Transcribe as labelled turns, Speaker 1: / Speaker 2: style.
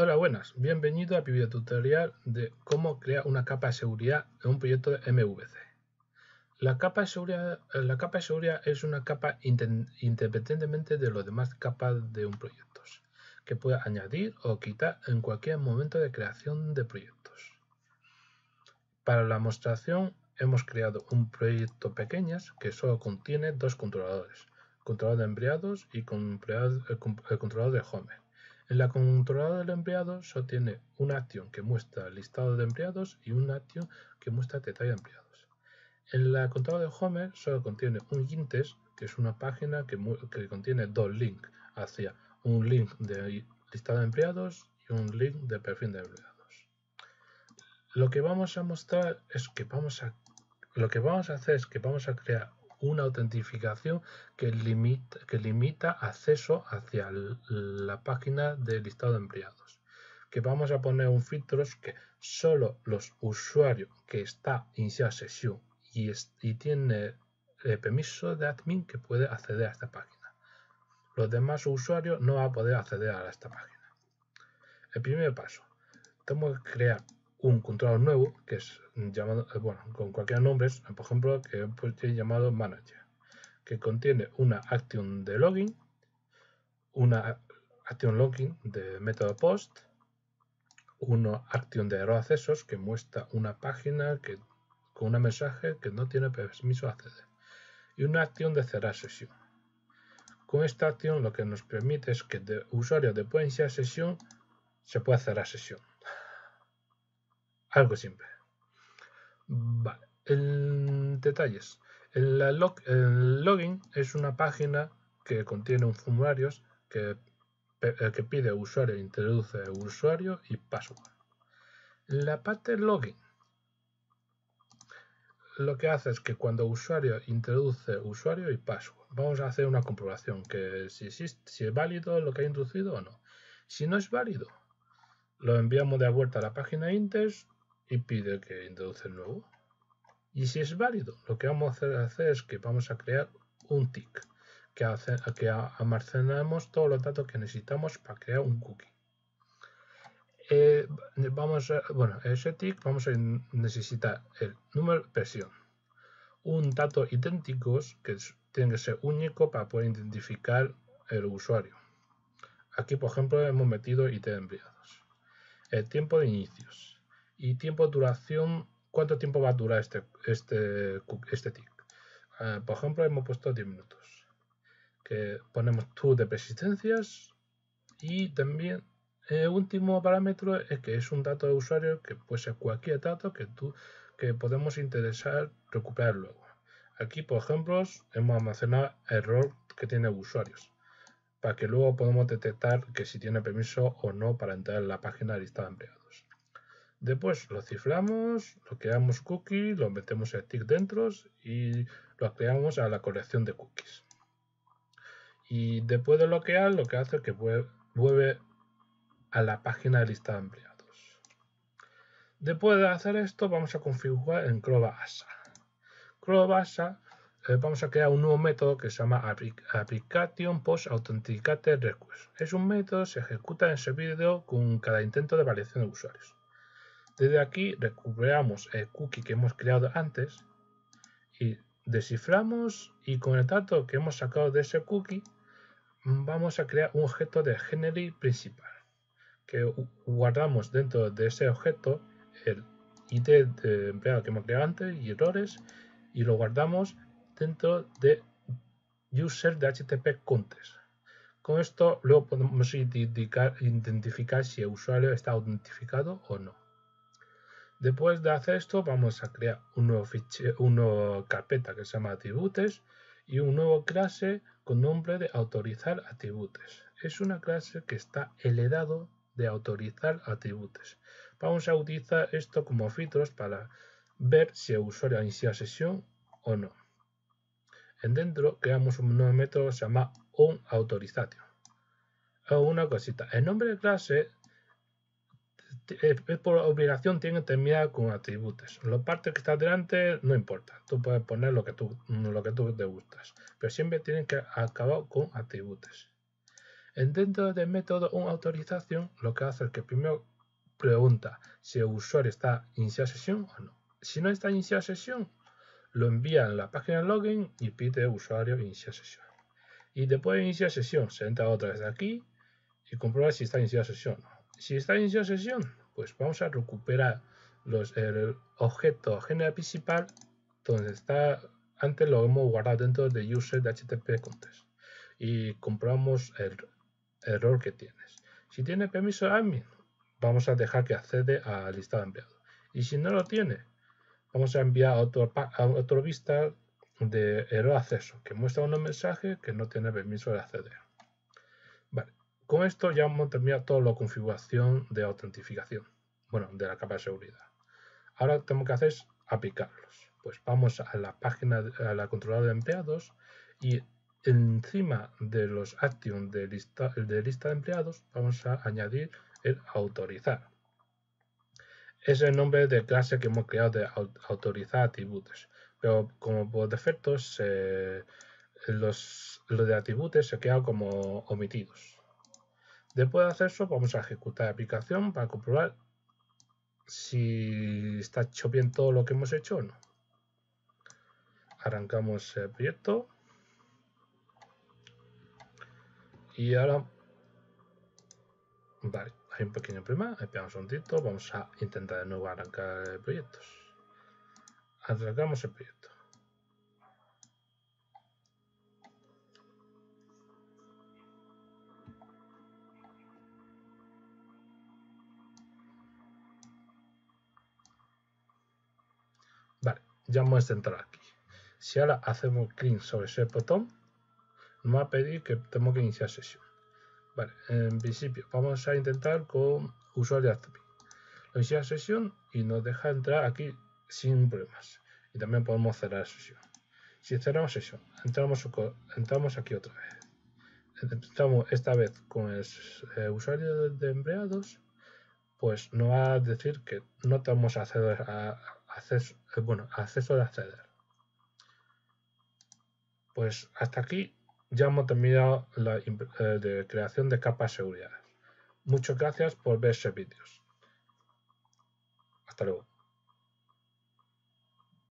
Speaker 1: Hola, buenas. Bienvenido al video tutorial de cómo crear una capa de seguridad en un proyecto de MVC. Eh, la capa de seguridad, es una capa independientemente de las demás capas de un proyecto, que puede añadir o quitar en cualquier momento de creación de proyectos. Para la demostración hemos creado un proyecto pequeñas que solo contiene dos controladores, controlador de empleados y el eh, eh, controlador de home en la controlada del empleado solo tiene una action que muestra el listado de empleados y un action que muestra detalle de empleados. En la controlada de Homer solo contiene un Intest, que es una página que, contiene dos links hacia un link de listado de empleados y un link de perfil de empleados. Lo que vamos a mostrar es que vamos a lo que vamos a hacer es que vamos a crear una autentificación que limita, que limita acceso hacia la página del listado de empleados. Que vamos a poner un filtro que solo los usuarios que está en sesión y, y tiene el eh, permiso de admin que puede acceder a esta página. Los demás usuarios no van a poder acceder a esta página. El primer paso, tengo que crear un controlador nuevo que es llamado, eh, bueno, con cualquier nombre, por ejemplo, que he llamado manager, que contiene una action de login, una action login de método post, una action de error accesos que muestra una página que, con un mensaje que no tiene permiso de acceder, y una action de cerrar sesión. Con esta acción lo que nos permite es que el usuario de pueden sesión se pueda cerrar sesión algo simple. Vale, en detalles. El, el, login es una página que contiene un formulario que, eh, que pide usuario, introduce usuario y password. La parte login lo que hace es que cuando usuario introduce usuario y password, vamos a hacer una comprobación que si, existe, si es válido lo que ha introducido o no. Si no es válido, lo enviamos de vuelta a la página index y pide que introduce nuevo. Y si es válido, lo que vamos a hacer es que vamos a crear un tick que, hace, que almacenamos todos los datos que necesitamos para crear un cookie. Eh, vamos bueno, ese tick vamos a necesitar el número de presión, un dato idénticos que tiene que ser único para poder identificar el usuario. Aquí, por ejemplo, hemos metido IT enviados. El tiempo de inicios y tiempo de duración, cuánto tiempo va a durar este, este, este tick. Eh, por ejemplo, hemos puesto 10 minutos. Que ponemos tú de persistencias y también el eh, último parámetro es que es un dato de usuario que puede ser cualquier dato que, tú, que podemos interesar recuperar luego. Aquí, por ejemplo, hemos almacenado error que tiene usuarios para que luego podamos detectar que si tiene permiso o no para entrar en la página de lista de empleados. Después lo ciframos, lo creamos cookie, lo metemos el tick dentro y lo creamos a la colección de cookies. Y después de bloquear, lo que hace es que vuelve a la página de lista de empleados. Después de hacer esto, vamos a configurar en Chrome Crobasa eh, vamos a crear un nuevo método que se llama Application Post Authenticate Request. Es un método que se ejecuta en servidor con cada intento de variación de usuarios. Desde aquí recuperamos el cookie que hemos creado antes y desciframos y con el dato que hemos sacado de ese cookie vamos a crear un objeto de generic principal que guardamos dentro de ese objeto el ID de empleado que hemos creado antes y errores y lo guardamos dentro de user de HTTP context. Con esto luego podemos identificar, identificar si el usuario está autentificado o no. Después de hacer esto, vamos a crear un nuevo una carpeta que se llama atributes y un nuevo clase con nombre de autorizar atributes. Es una clase que está heredado de autorizar atributes. Vamos a utilizar esto como filtros para ver si el usuario ha sesión o no. En dentro creamos un nuevo método que se llama onAutorization. Una cosita, el nombre de clase eh, es por obligación tienen que terminar con atributos. La parte que está delante no importa, tú puedes poner lo que tú, lo que tú te gustas, pero siempre tienen que acabar con atributos. Dentro del método una autorización, lo que hace es que primero pregunta si el usuario está iniciando sesión o no. Si no está iniciando sesión, lo envía en la página de login y pide usuario iniciar sesión. Y después de iniciar sesión, se entra otra vez aquí y comprueba si está iniciando sesión o no si está inicio sesión, pues vamos a recuperar los, el objeto general principal donde está antes lo hemos guardado dentro de user HTTP contest y comprobamos el error que tienes. Si tiene permiso admin, vamos a dejar que accede al listado enviado. Y si no lo tiene, vamos a enviar a otro, otro vista de error acceso que muestra un mensaje que no tiene permiso de acceder. Vale. Con esto ya hemos terminado toda la configuración de autentificación, bueno, de la capa de seguridad. Ahora lo que tenemos que hacer es aplicarlos. Pues vamos a la página, a la controlada de empleados y encima de los actions de lista, de empleados vamos a añadir el autorizar. Es el nombre de clase que hemos creado de autorizar atributos. Pero como por defecto los, de atributos se queda como omitidos. Después de hacer eso, vamos a ejecutar la aplicación para comprobar si está hecho bien todo lo que hemos hecho o no. Arrancamos el proyecto. Y ahora... Vale, hay un pequeño problema. Esperamos un tito. Vamos a intentar de nuevo arrancar proyectos. Arrancamos el proyecto. ya hemos entrar aquí. Si ahora hacemos clic sobre ese botón, nos va a pedir que tenemos que iniciar sesión. Vale, en principio vamos a intentar con usuario admin. Lo inicia sesión y nos deja entrar aquí sin problemas. Y también podemos cerrar sesión. Si cerramos sesión, entramos, entramos aquí otra vez. Entramos esta vez con el eh, usuario de, empleados, pues nos va a decir que no tenemos acceso a acceso, eh, bueno, acceso de acceder. Pues hasta aquí ya hemos terminado la eh, creación de capas de seguridad. Muchas gracias por ver estos vídeos. Hasta luego.